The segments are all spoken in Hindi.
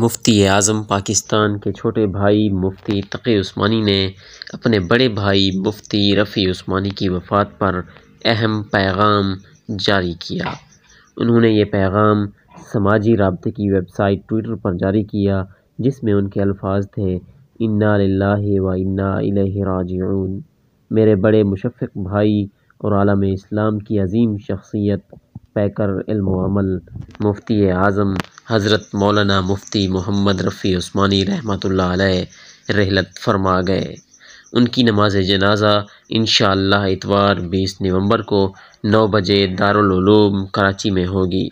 मुफ्ती आज़म पाकिस्तान के छोटे भाई मुफ्ती तक़ी उस्मानी ने अपने बड़े भाई मुफ्ती रफ़ी उस्मानी की वफ़ात पर अहम पैगाम जारी किया उन्होंने ये पैगाम समाजी रबते की वेबसाइट ट्विटर पर जारी किया जिसमें उनके अल्फाज थे इन्ना लाही व इन्ना मेरे बड़े मुशफ़ भाई और आलम इस्लाम की अजीम शख्सियत पैकर इल्मल मुफ्ती आज़म हज़रत मौलाना मुफ्ती मोहम्मद रफ़ी उस्मानी रहमत रहलत फरमा गए उनकी नमाज जनाजा इन इतवार 20 नवंबर को 9 बजे दारुलूम कराची में होगी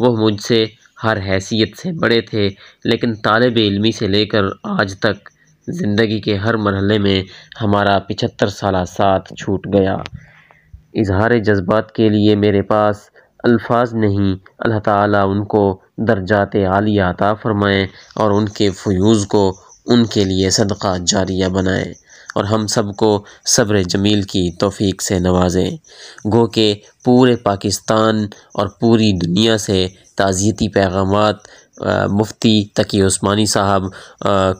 वह मुझसे हर हैसियत से बड़े थे लेकिन तालब इलमी से लेकर आज तक ज़िंदगी के हर मरहले में हमारा पिचहत्तर साल साथ छूट गया इजहार जज्बात के लिए मेरे पास अल्फाज नहीं अल्लाह ताला उनको दर्जात आलिया अता फ़रमाएँ और उनके फ्यूज़ को उनके लिए सदक़ा जारिया बनाएँ और हम सब को सब्र जमील की तोफ़ी से नवाजें गो के पूरे पाकिस्तान और पूरी दुनिया से ताज़ियती पैगाम मुफ्ती तकी उस्मानी साहब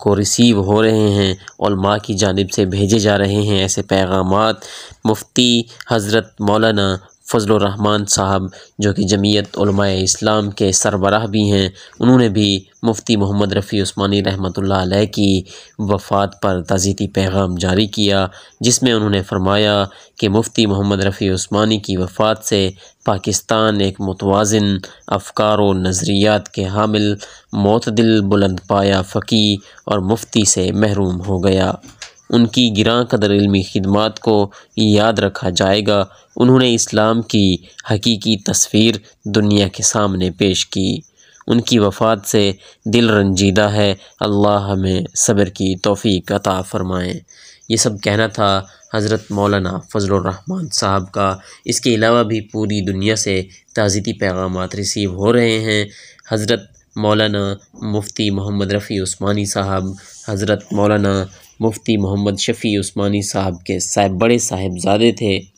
को रिसीव हो रहे हैं और माँ की जानब से भेजे जा रहे हैं ऐसे पैगाम मुफ्ती हज़रत मौलाना फ़जलरहमान साहब जो कि जमीयत इस्लाम के सरबराह भी हैं उन्होंने भी मुफ्ती मोहम्मद रफ़ी उस्मानी रहमत की वफ़ात पर तजीती पैगाम जारी किया जिसमें उन्होंने फरमाया कि मुफ्ती मोहम्मद रफ़ी उस्मानी की वफ़ात से पाकिस्तान एक मुतवाजन अफकार व नज़रियात के हामिल मतदिल बुलंद पाया फ़की और मुफ्ती से महरूम हो गया उनकी गिरा कदर इलमी खदमात को याद रखा जाएगा उन्होंने इस्लाम की हकीकी तस्वीर दुनिया के सामने पेश की उनकी वफ़ात से दिल रंजीदा है अल्लाह हमें सब्र की तोफ़ी अता फ़रमाएँ ये सब कहना था हज़रत मौलाना फ़जलरहमान साहब का इसके अलावा भी पूरी दुनिया से ताज़ीती पैगाम रिसीव हो रहे हैं हज़रत मौलाना मुफ्ती मोहम्मद रफ़ी उस्मानी साहब हज़रत मौलाना मुफ्ती मोहम्मद शफ़ी उस्मानी साहब के साहब बड़े साहिबज़ादे थे